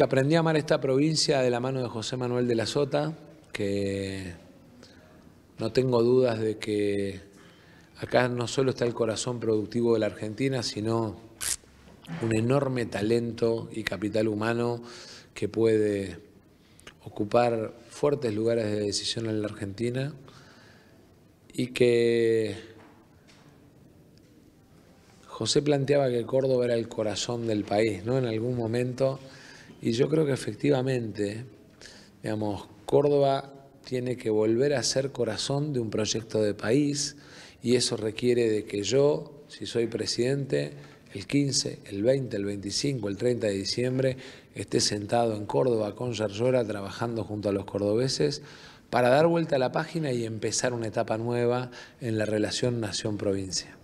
que aprendí a amar esta provincia de la mano de José Manuel de la Sota, que no tengo dudas de que acá no solo está el corazón productivo de la Argentina, sino un enorme talento y capital humano que puede ocupar fuertes lugares de decisión en la Argentina y que José planteaba que Córdoba era el corazón del país, ¿no? En algún momento y yo creo que efectivamente, digamos, Córdoba tiene que volver a ser corazón de un proyecto de país y eso requiere de que yo, si soy presidente, el 15, el 20, el 25, el 30 de diciembre, esté sentado en Córdoba con Yarlora trabajando junto a los cordobeses para dar vuelta a la página y empezar una etapa nueva en la relación nación-provincia.